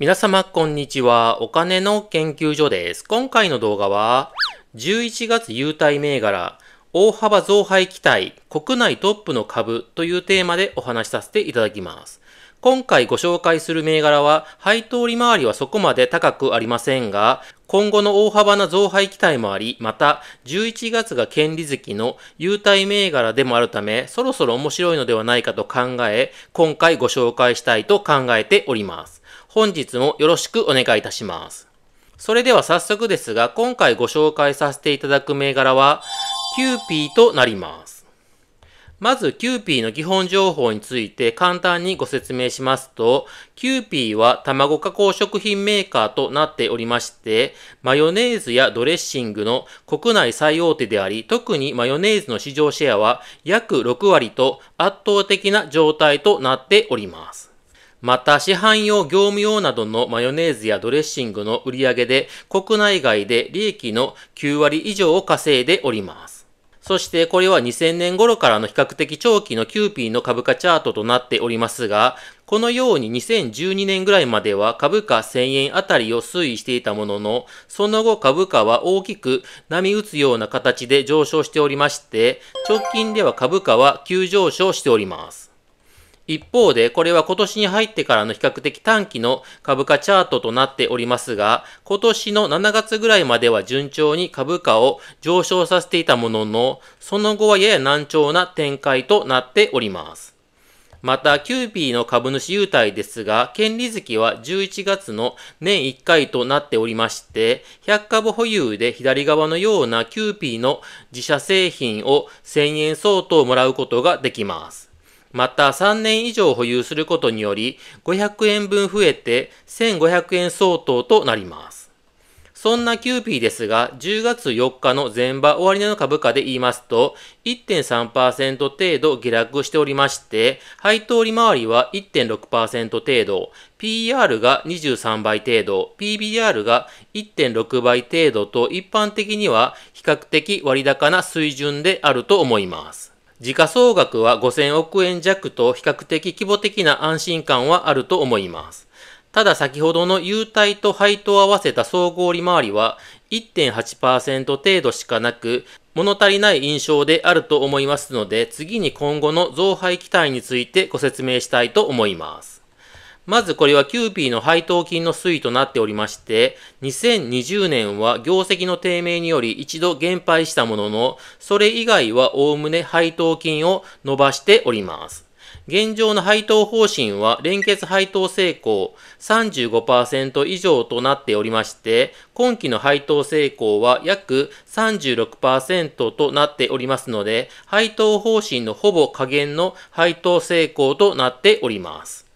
皆様こんにちは。お金の研究所です。今回の動画は、11月優待銘柄、大幅増配期待、国内トップの株というテーマでお話しさせていただきます。今回ご紹介する銘柄は、配当利回りはそこまで高くありませんが、今後の大幅な増配期待もあり、また、11月が権利月の優待銘柄でもあるため、そろそろ面白いのではないかと考え、今回ご紹介したいと考えております。本日もよろしくお願いいたします。それでは早速ですが、今回ご紹介させていただく銘柄は、キューピーとなります。まず、キューピーの基本情報について簡単にご説明しますと、キューピーは卵加工食品メーカーとなっておりまして、マヨネーズやドレッシングの国内最大手であり、特にマヨネーズの市場シェアは約6割と圧倒的な状態となっております。また、市販用、業務用などのマヨネーズやドレッシングの売り上げで、国内外で利益の9割以上を稼いでおります。そしてこれは2000年頃からの比較的長期のキューピーの株価チャートとなっておりますが、このように2012年ぐらいまでは株価1000円あたりを推移していたものの、その後株価は大きく波打つような形で上昇しておりまして、直近では株価は急上昇しております。一方で、これは今年に入ってからの比較的短期の株価チャートとなっておりますが、今年の7月ぐらいまでは順調に株価を上昇させていたものの、その後はやや難聴な展開となっております。また、キューピーの株主優待ですが、権利月は11月の年1回となっておりまして、100株保有で左側のようなキューピーの自社製品を1000円相当もらうことができます。また3年以上保有することにより500円分増えて1500円相当となります。そんなキューピーですが、10月4日の前場終値の株価で言いますと、1.3%程度下落しておりまして、配当利回りは1.6%程度、PR が23倍程度、PBR が1.6倍程度と一般的には比較的割高な水準であると思います。時価総額は5000億円弱と比較的規模的な安心感はあると思います。ただ先ほどの優待と配当を合わせた総合利回りは1.8%程度しかなく、物足りない印象であると思いますので、次に今後の増配期待についてご説明したいと思います。まずこれはキューピーの配当金の推移となっておりまして、2020年は業績の低迷により一度減配したものの、それ以外はおおむね配当金を伸ばしております。現状の配当方針は連結配当成功35%以上となっておりまして、今期の配当成功は約36%となっておりますので、配当方針のほぼ下限の配当成功となっております。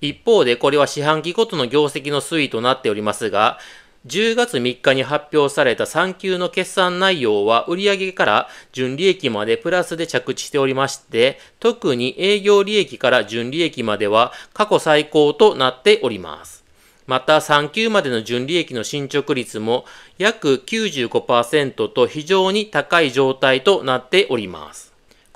一方でこれは四半期ごとの業績の推移となっておりますが、10月3日に発表された3級の決算内容は売上から純利益までプラスで着地しておりまして、特に営業利益から純利益までは過去最高となっております。また3級までの純利益の進捗率も約95%と非常に高い状態となっております。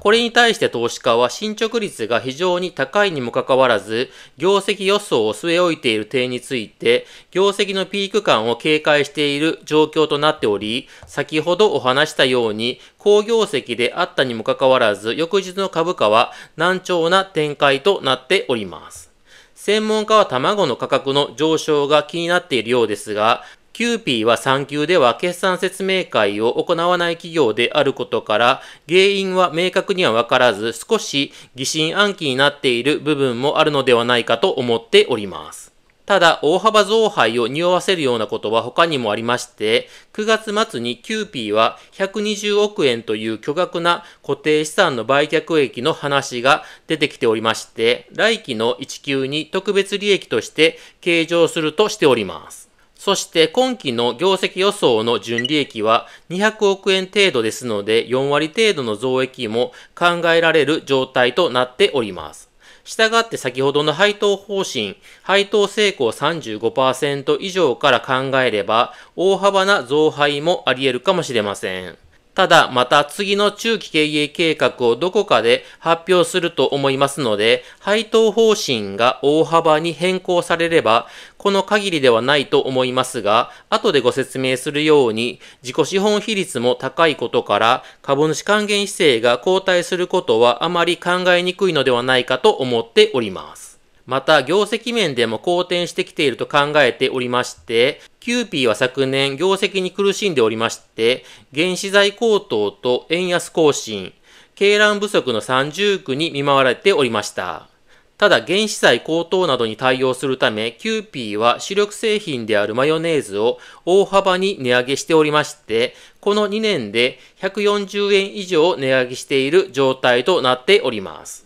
これに対して投資家は進捗率が非常に高いにもかかわらず、業績予想を据え置いている点について、業績のピーク感を警戒している状況となっており、先ほどお話したように、好業績であったにもかかわらず、翌日の株価は難聴な展開となっております。専門家は卵の価格の上昇が気になっているようですが、キューピーは産休では決算説明会を行わない企業であることから、原因は明確にはわからず、少し疑心暗鬼になっている部分もあるのではないかと思っております。ただ、大幅増配を匂わせるようなことは他にもありまして、9月末にキューピーは120億円という巨額な固定資産の売却益の話が出てきておりまして、来期の1級に特別利益として計上するとしております。そして今期の業績予想の純利益は200億円程度ですので4割程度の増益も考えられる状態となっております。したがって先ほどの配当方針、配当成功35%以上から考えれば大幅な増配もあり得るかもしれません。ただ、また次の中期経営計画をどこかで発表すると思いますので、配当方針が大幅に変更されれば、この限りではないと思いますが、後でご説明するように、自己資本比率も高いことから、株主還元姿勢が後退することはあまり考えにくいのではないかと思っております。また、業績面でも好転してきていると考えておりまして、キューピーは昨年業績に苦しんでおりまして、原資材高騰と円安更新、鶏卵不足の三重苦に見舞われておりました。ただ原資材高騰などに対応するため、キューピーは主力製品であるマヨネーズを大幅に値上げしておりまして、この2年で140円以上値上げしている状態となっております。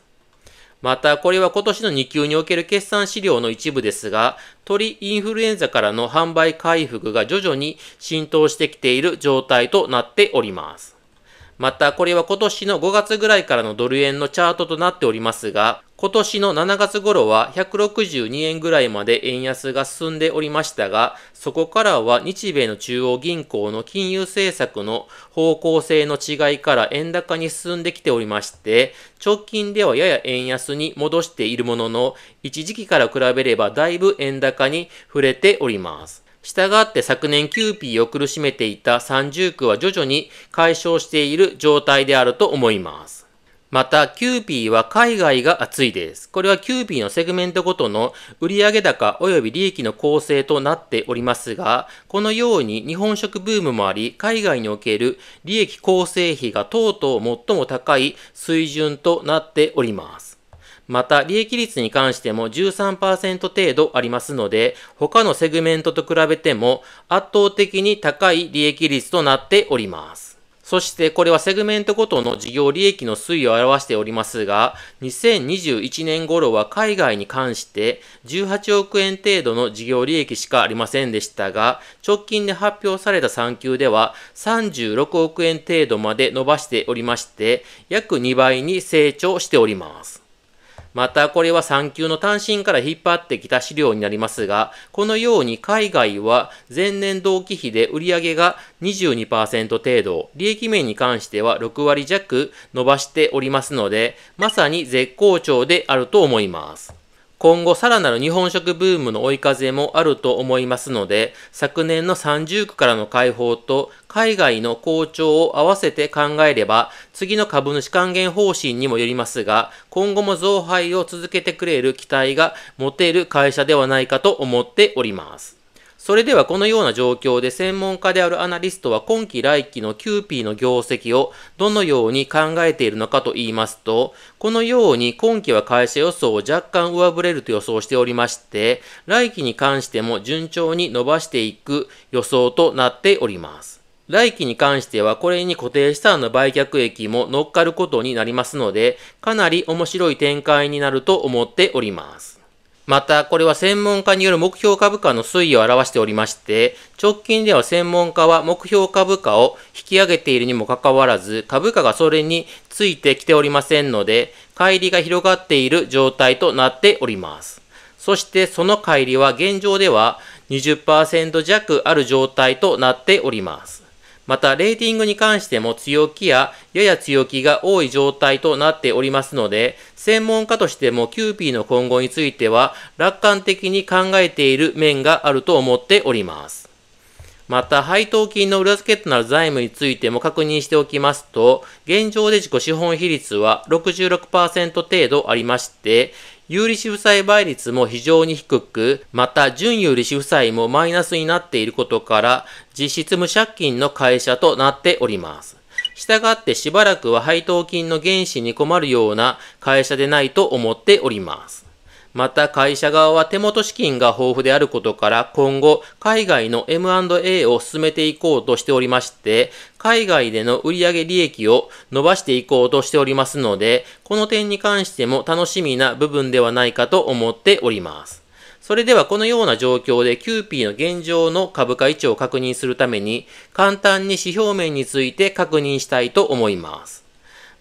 また、これは今年の2級における決算資料の一部ですが、鳥インフルエンザからの販売回復が徐々に浸透してきている状態となっております。また、これは今年の5月ぐらいからのドル円のチャートとなっておりますが、今年の7月頃は162円ぐらいまで円安が進んでおりましたが、そこからは日米の中央銀行の金融政策の方向性の違いから円高に進んできておりまして、直近ではやや円安に戻しているものの、一時期から比べればだいぶ円高に触れております。従って昨年キューピーを苦しめていた三重苦は徐々に解消している状態であると思います。また、キューピーは海外が熱いです。これはキューピーのセグメントごとの売上高及び利益の構成となっておりますが、このように日本食ブームもあり、海外における利益構成比がとうとう最も高い水準となっております。また、利益率に関しても13%程度ありますので、他のセグメントと比べても圧倒的に高い利益率となっております。そしてこれはセグメントごとの事業利益の推移を表しておりますが、2021年頃は海外に関して18億円程度の事業利益しかありませんでしたが、直近で発表された産休では36億円程度まで伸ばしておりまして、約2倍に成長しております。またこれは産休の単身から引っ張ってきた資料になりますが、このように海外は前年同期比で売上が22%程度、利益面に関しては6割弱伸ばしておりますので、まさに絶好調であると思います。今後さらなる日本食ブームの追い風もあると思いますので、昨年の30区からの解放と海外の好調を合わせて考えれば、次の株主還元方針にもよりますが、今後も増配を続けてくれる期待が持てる会社ではないかと思っております。それではこのような状況で専門家であるアナリストは今期来期のキューピーの業績をどのように考えているのかと言いますと、このように今期は会社予想を若干上振れると予想しておりまして、来期に関しても順調に伸ばしていく予想となっております。来期に関してはこれに固定資産の売却益も乗っかることになりますので、かなり面白い展開になると思っております。また、これは専門家による目標株価の推移を表しておりまして、直近では専門家は目標株価を引き上げているにもかかわらず、株価がそれについてきておりませんので、乖離が広がっている状態となっております。そしてその乖離は現状では20%弱ある状態となっております。また、レーティングに関しても強気ややや強気が多い状態となっておりますので、専門家としてもキューピーの今後については楽観的に考えている面があると思っております。また、配当金の裏付けとなる財務についても確認しておきますと、現状で自己資本比率は66%程度ありまして、有利子負債倍率も非常に低く、また準有利子負債もマイナスになっていることから、実質無借金の会社となっております。したがってしばらくは配当金の原資に困るような会社でないと思っております。また会社側は手元資金が豊富であることから今後海外の M&A を進めていこうとしておりまして、海外での売上利益を伸ばしていこうとしておりますので、この点に関しても楽しみな部分ではないかと思っております。それではこのような状況でキューピーの現状の株価位置を確認するために簡単に指標面について確認したいと思います。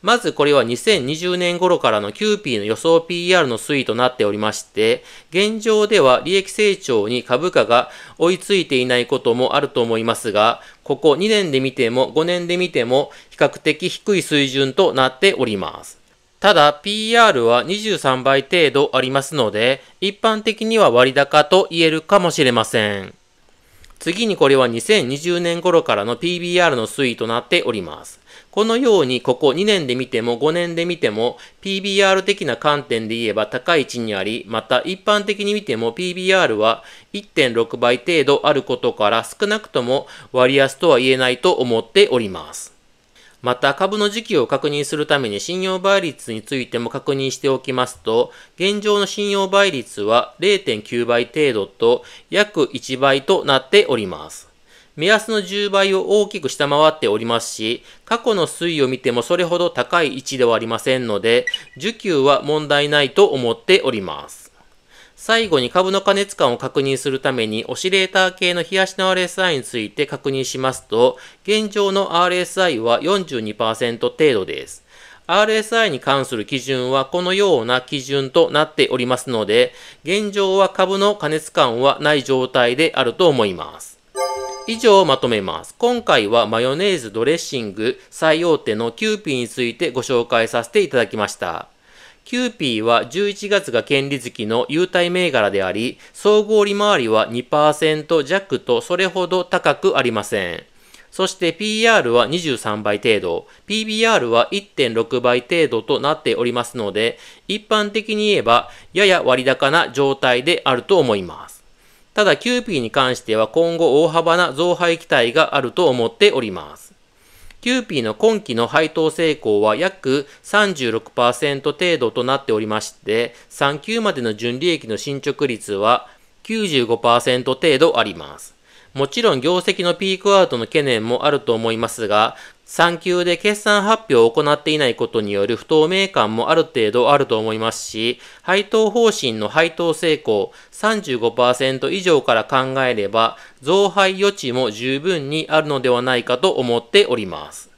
まずこれは2020年頃からのキューピーの予想 PR の推移となっておりまして、現状では利益成長に株価が追いついていないこともあると思いますが、ここ2年で見ても5年で見ても比較的低い水準となっております。ただ PR は23倍程度ありますので、一般的には割高と言えるかもしれません。次にこれは2020年頃からの PBR の推移となっております。このようにここ2年で見ても5年で見ても PBR 的な観点で言えば高い位置にあり、また一般的に見ても PBR は1.6倍程度あることから少なくとも割安とは言えないと思っております。また株の時期を確認するために信用倍率についても確認しておきますと、現状の信用倍率は0.9倍程度と約1倍となっております。目安の10倍を大きく下回っておりますし、過去の推移を見てもそれほど高い位置ではありませんので、需給は問題ないと思っております。最後に株の加熱感を確認するために、オシレーター系の冷やしの RSI について確認しますと、現状の RSI は42%程度です。RSI に関する基準はこのような基準となっておりますので、現状は株の加熱感はない状態であると思います。以上をまとめます。今回はマヨネーズドレッシング最大手のキューピーについてご紹介させていただきました。キューピーは11月が権利月の優待銘柄であり、総合利回りは2%弱とそれほど高くありません。そして PR は23倍程度、PBR は1.6倍程度となっておりますので、一般的に言えばやや割高な状態であると思います。ただ、キューピーに関しては今後大幅な増配期待があると思っております。キューピーの今期の配当成功は約36%程度となっておりまして、3級までの純利益の進捗率は95%程度あります。もちろん業績のピークアウトの懸念もあると思いますが、産休で決算発表を行っていないことによる不透明感もある程度あると思いますし、配当方針の配当成功35%以上から考えれば、増配余地も十分にあるのではないかと思っております。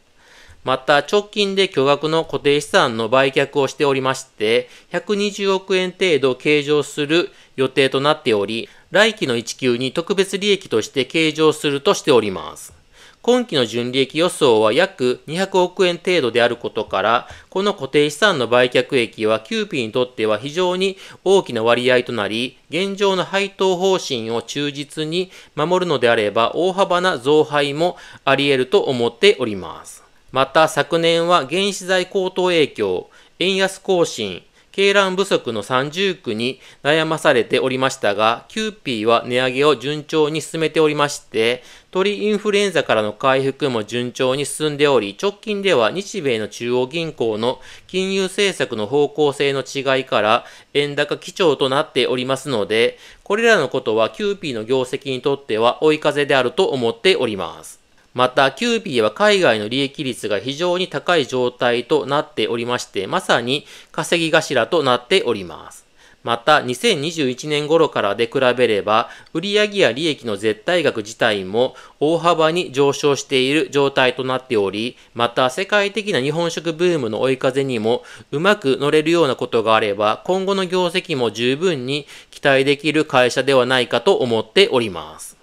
また直近で巨額の固定資産の売却をしておりまして、120億円程度計上する予定となっており、来期の1級に特別利益として計上するとしております。今期の純利益予想は約200億円程度であることから、この固定資産の売却益はキューピーにとっては非常に大きな割合となり、現状の配当方針を忠実に守るのであれば大幅な増配もあり得ると思っております。また昨年は原資材高騰影響、円安更新、鶏卵不足の30区に悩まされておりましたが、キューピーは値上げを順調に進めておりまして、鳥インフルエンザからの回復も順調に進んでおり、直近では日米の中央銀行の金融政策の方向性の違いから円高基調となっておりますので、これらのことはキューピーの業績にとっては追い風であると思っております。また、キューピーは海外の利益率が非常に高い状態となっておりまして、まさに稼ぎ頭となっております。また、2021年頃からで比べれば、売上や利益の絶対額自体も大幅に上昇している状態となっており、また、世界的な日本食ブームの追い風にもうまく乗れるようなことがあれば、今後の業績も十分に期待できる会社ではないかと思っております。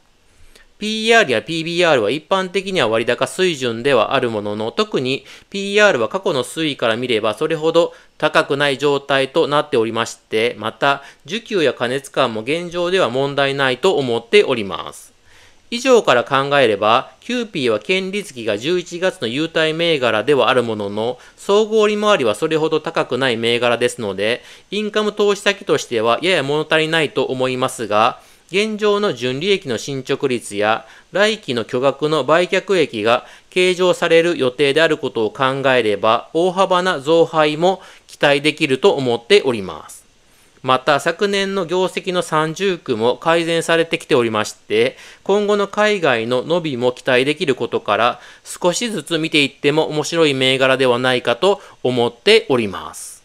PR や PBR は一般的には割高水準ではあるものの、特に PR は過去の推移から見ればそれほど高くない状態となっておりまして、また、需給や加熱感も現状では問題ないと思っております。以上から考えれば、キューピーは権利付きが11月の優待銘柄ではあるものの、総合利回りはそれほど高くない銘柄ですので、インカム投資先としてはやや物足りないと思いますが、現状の純利益の進捗率や来期の巨額の売却益が計上される予定であることを考えれば大幅な増配も期待できると思っております。また昨年の業績の三重区も改善されてきておりまして、今後の海外の伸びも期待できることから、少しずつ見ていっても面白い銘柄ではないかと思っております。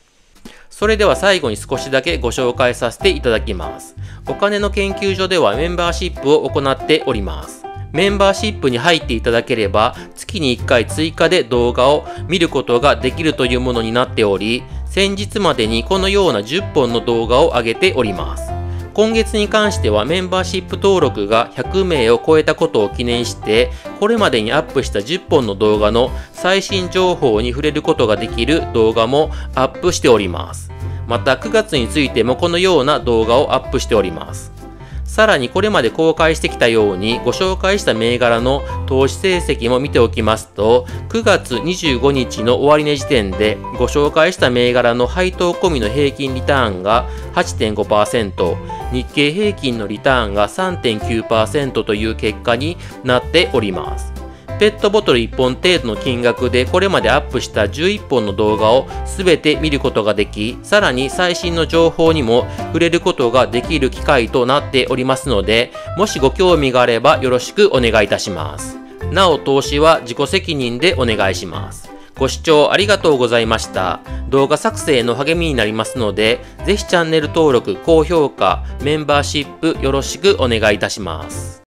それでは最後に少しだけご紹介させていただきます。お金の研究所ではメンバーシップを行っております。メンバーシップに入っていただければ、月に1回追加で動画を見ることができるというものになっており、先日までにこのような10本の動画を上げております。今月に関してはメンバーシップ登録が100名を超えたことを記念して、これまでにアップした10本の動画の最新情報に触れることができる動画もアップしております。また9月についてもこのような動画をアップしております。さらにこれまで公開してきたようにご紹介した銘柄の投資成績も見ておきますと、9月25日の終値時点でご紹介した銘柄の配当込みの平均リターンが8.5%、日経平均のリターンが3.9%という結果になっております。ペットボトル1本程度の金額でこれまでアップした11本の動画を全て見ることができ、さらに最新の情報にも触れることができる機会となっておりますので、もしご興味があればよろしくお願いいたします。なお投資は自己責任でお願いします。ご視聴ありがとうございました。動画作成の励みになりますので、ぜひチャンネル登録、高評価、メンバーシップよろしくお願いいたします。